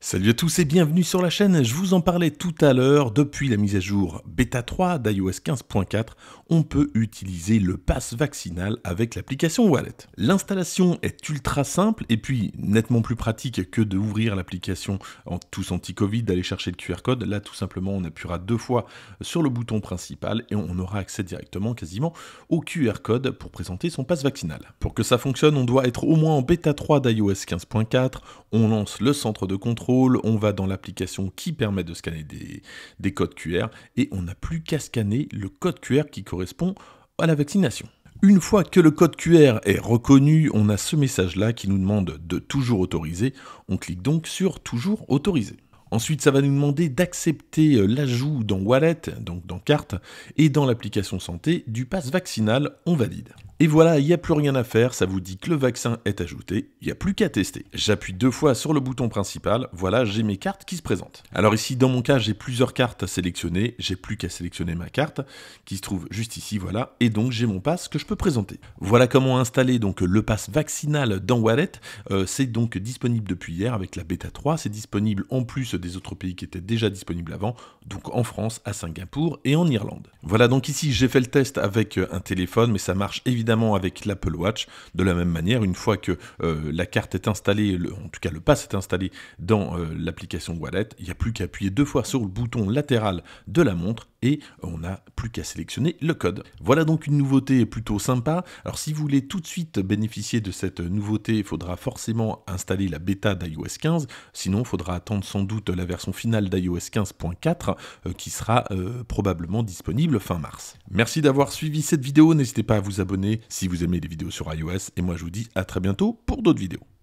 Salut à tous et bienvenue sur la chaîne, je vous en parlais tout à l'heure, depuis la mise à jour bêta 3 d'iOS 15.4, on peut utiliser le pass vaccinal avec l'application Wallet. L'installation est ultra simple et puis nettement plus pratique que d'ouvrir l'application en tous anti-Covid, d'aller chercher le QR code. Là tout simplement on appuiera deux fois sur le bouton principal et on aura accès directement quasiment au QR code pour présenter son pass vaccinal. Pour que ça fonctionne, on doit être au moins en bêta 3 d'iOS 15.4, on lance le centre de contrôle on va dans l'application qui permet de scanner des, des codes QR et on n'a plus qu'à scanner le code QR qui correspond à la vaccination. Une fois que le code QR est reconnu, on a ce message-là qui nous demande de toujours autoriser. On clique donc sur toujours autoriser. Ensuite, ça va nous demander d'accepter euh, l'ajout dans Wallet, donc dans carte, et dans l'application santé du pass vaccinal, on valide. Et voilà, il n'y a plus rien à faire, ça vous dit que le vaccin est ajouté, il n'y a plus qu'à tester. J'appuie deux fois sur le bouton principal, voilà, j'ai mes cartes qui se présentent. Alors ici, dans mon cas, j'ai plusieurs cartes à sélectionner, j'ai plus qu'à sélectionner ma carte, qui se trouve juste ici, voilà, et donc j'ai mon pass que je peux présenter. Voilà comment installer donc le pass vaccinal dans Wallet, euh, c'est donc disponible depuis hier avec la bêta 3, c'est disponible en plus des autres pays qui étaient déjà disponibles avant, donc en France, à Singapour et en Irlande. Voilà donc ici j'ai fait le test avec euh, un téléphone, mais ça marche évidemment avec l'Apple Watch. De la même manière, une fois que euh, la carte est installée, en tout cas le pass est installé dans euh, l'application Wallet, il n'y a plus qu'à appuyer deux fois sur le bouton latéral de la montre et on n'a plus qu'à sélectionner le code. Voilà donc une nouveauté plutôt sympa. Alors si vous voulez tout de suite bénéficier de cette nouveauté, il faudra forcément installer la bêta d'iOS 15, sinon il faudra attendre sans doute la version finale d'iOS 15.4 euh, qui sera euh, probablement disponible fin mars. Merci d'avoir suivi cette vidéo, n'hésitez pas à vous abonner si vous aimez les vidéos sur iOS et moi je vous dis à très bientôt pour d'autres vidéos.